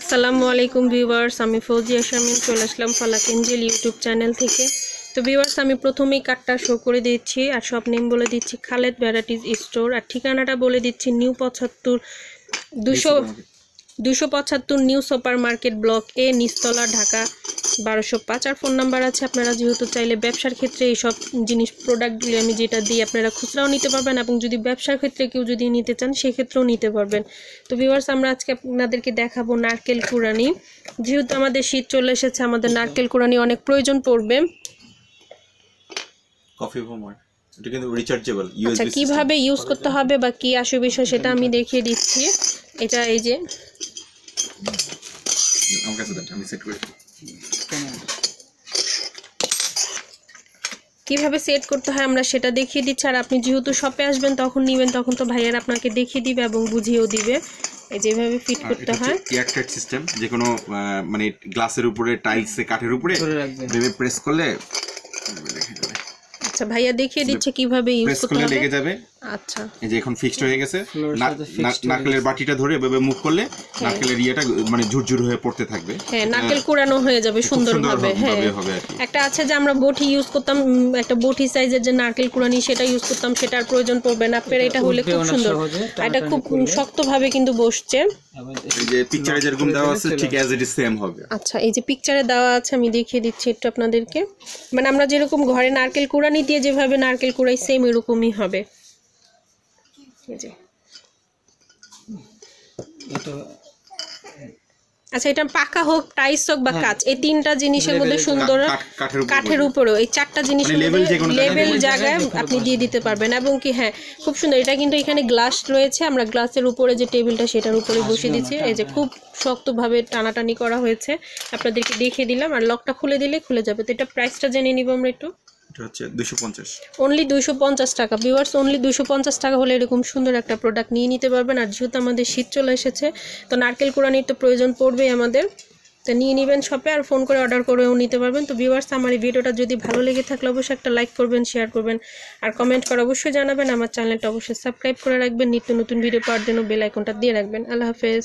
আসসালামু আলাইকুম ভিউয়ার্স আমি ফৌজিয়া শামিম চলে আসলাম ফালাক এঞ্জেল ইউটিউব চ্যানেল থেকে তো ভিউয়ার্স আমি প্রথমেই কার্ডটা শো করে দিচ্ছি আর সব নেম বলে দিচ্ছি খালেদ ভ্যারাইটিস স্টোর আর ঠিকানাটা বলে দিচ্ছি নিউ পঁচাত্তর দুশো দুশো পঁচাত্তর new super market block A নিস্তলা ঢাকা বারোশো পাঁচ আর ফোন নাম্বার আছে আপনারা যেহেতু চাইলে ব্যবসার ক্ষেত্রে এইসব জিনিস প্রোডাক্টগুলি আমি যেটা দিই আপনারা খুচরাও নিতে পারবেন এবং যদি ব্যবসার ক্ষেত্রে কেউ যদি নিতে চান সেক্ষেত্রেও নিতে পারবেন তো ভিওয়ার্স আমরা আজকে আপনাদেরকে দেখাবো নারকেল কোরআনি যেহেতু আমাদের শীত চলে এসেছে আমাদের নারকেল কোরআনি অনেক প্রয়োজন পড়বে আচ্ছা কিভাবে ইউজ করতে হবে বা কি আসবে বিষয় সেটা আমি দেখিয়ে দিচ্ছি এটা এই যে আমি সেট কিভাবে সেট করতে হয় আমরা সেটা দেখিয়ে দিচ্ছি আর আপনি যেহেতু শপে আসবেন তখন নেবেন তখন তো ভাইয়ার আপনাকে দেখিয়ে দিবে এবং বুঝিয়েও দিবে যেভাবে ফিট করতে হয় টিয়ারটাইট সিস্টেম যে কোনো মানে গ্লাসের উপরে টাইলসে কাঠের উপরে ভেবে প্রেস করলে আচ্ছা ভাইয়া দেখিয়ে দিচ্ছে কিভাবে ইউজ করতে হবে লেগে যাবে আচ্ছা এই যে এখন ফিক্সড হয়ে গেছে নারকেলের বাটিটা ধরে এভাবে মুখ করলে হ্যাঁ। নারকেলের ইয়েটা মানে ঝুরঝুর হয়ে পড়তে থাকবে হ্যাঁ, হ্যাঁ। নারকেল কোরানো হয়ে যাবে সুন্দরভাবে হ্যাঁ একটা আছে যে আমরা বটি ইউজ করতাম একটা বটি সাইজের যে নারকেল কোরানি সেটা ইউজ করতাম সেটার প্রয়োজন পড়বে না আপনার এটা হলে খুব সুন্দর এটা খুব শক্তভাবে কিন্তু বসছে এই যে পিকচারে যেরকম দেওয়া আছে ঠিক অ্যাজ ইট ইজ সেম হবে আচ্ছা এই যে পিকচারে দেওয়া আছে আমি দেখিয়ে দিচ্ছি একটু আপনাদেরকে মানে আমরা যেরকম ঘরে নারকেল কোরানি দিয়ে যেভাবে নারকেল কোরাই সেম এরকমই হবে আচ্ছা এটা পাকা হোক টাইস হোক বা হ্যাঁ। কাচ এই তিনটা জিনিসের মধ্যে সুন্দর কাঠের উপরেও এই চারটা জিনিস লেবেল মানে জায়গায় আপনি দিয়ে দিতে পারবেন এবং কি হ্যাঁ খুব সুন্দর এটা কিন্তু এখানে গ্লাস রয়েছে আমরা গ্লাসের উপরে যে টেবিলটা সেটার উপরে বসিয়ে দিচ্ছি এই যে খুব শক্তভাবে টানাটানি করা হয়েছে আপনাদেরকে দেখে দিলাম আর লকটা খুলে দিলে খুলে যাবে তো এটা প্রাইসটা জেনে নিব আমরা একটু এটা হচ্ছে পঞ্চাশ অনলি দুশো টাকা ভিউয়ার্স অনলি দুশো পঞ্চাশ টাকা হলে এরকম সুন্দর একটা প্রোডাক্ট নিয়ে নিতে পারবেন আর যেহেতু আমাদের শীত চলে এসেছে তো নারকেল কোরআনির তো প্রয়োজন পড়বে আমাদের তো নিয়ে নেবেন শপে আর ফোন করে অর্ডার করেও নিতে পারবেন তো ভিউয়ার্স আমার এই ভিডিওটা যদি ভালো লেগে থাকলে অবশ্যই একটা লাইক করবেন শেয়ার করবেন আর কমেন্ট করে অবশ্যই জানাবেন আমার চ্যানেলটা অবশ্যই সাবস্ক্রাইব করে রাখবেন নিত্য নতুন ভিডিও পাওয়ার জন্য বেল আইকনটা দিয়ে রাখবেন আল্লাহ হাফেজ